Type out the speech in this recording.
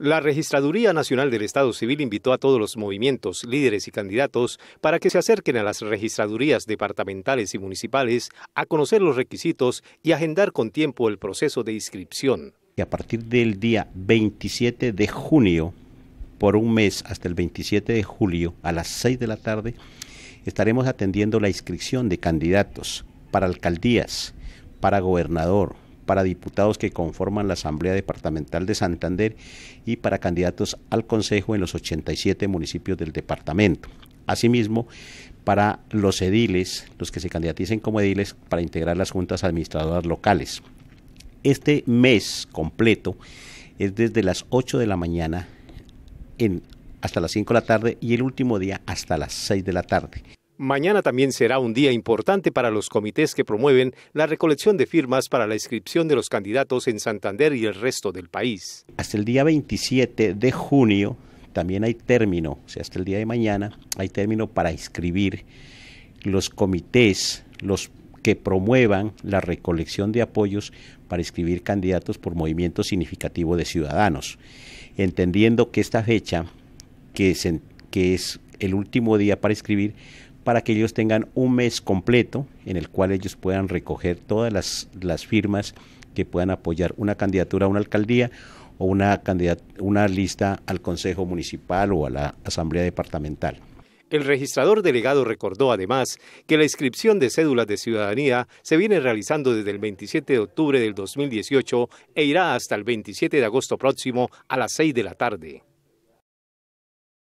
La Registraduría Nacional del Estado Civil invitó a todos los movimientos, líderes y candidatos para que se acerquen a las registradurías departamentales y municipales a conocer los requisitos y agendar con tiempo el proceso de inscripción. Y a partir del día 27 de junio, por un mes hasta el 27 de julio, a las 6 de la tarde, estaremos atendiendo la inscripción de candidatos para alcaldías, para gobernador, para diputados que conforman la Asamblea Departamental de Santander y para candidatos al Consejo en los 87 municipios del departamento. Asimismo, para los ediles, los que se candidaticen como ediles para integrar las juntas administradoras locales. Este mes completo es desde las 8 de la mañana hasta las 5 de la tarde y el último día hasta las 6 de la tarde. Mañana también será un día importante para los comités que promueven la recolección de firmas para la inscripción de los candidatos en Santander y el resto del país. Hasta el día 27 de junio también hay término, o sea, hasta el día de mañana hay término para inscribir los comités, los que promuevan la recolección de apoyos para inscribir candidatos por movimiento significativo de ciudadanos, entendiendo que esta fecha, que es, que es el último día para inscribir, para que ellos tengan un mes completo en el cual ellos puedan recoger todas las, firmas que puedan apoyar una candidatura a una alcaldía o una, una lista al Consejo Municipal o a la Asamblea Departamental. El registrador delegado recordó además que la inscripción de cédulas de ciudadanía se viene realizando desde el 27 de octubre del 2018 e irá hasta el 27 de agosto próximo a las 6 de la tarde.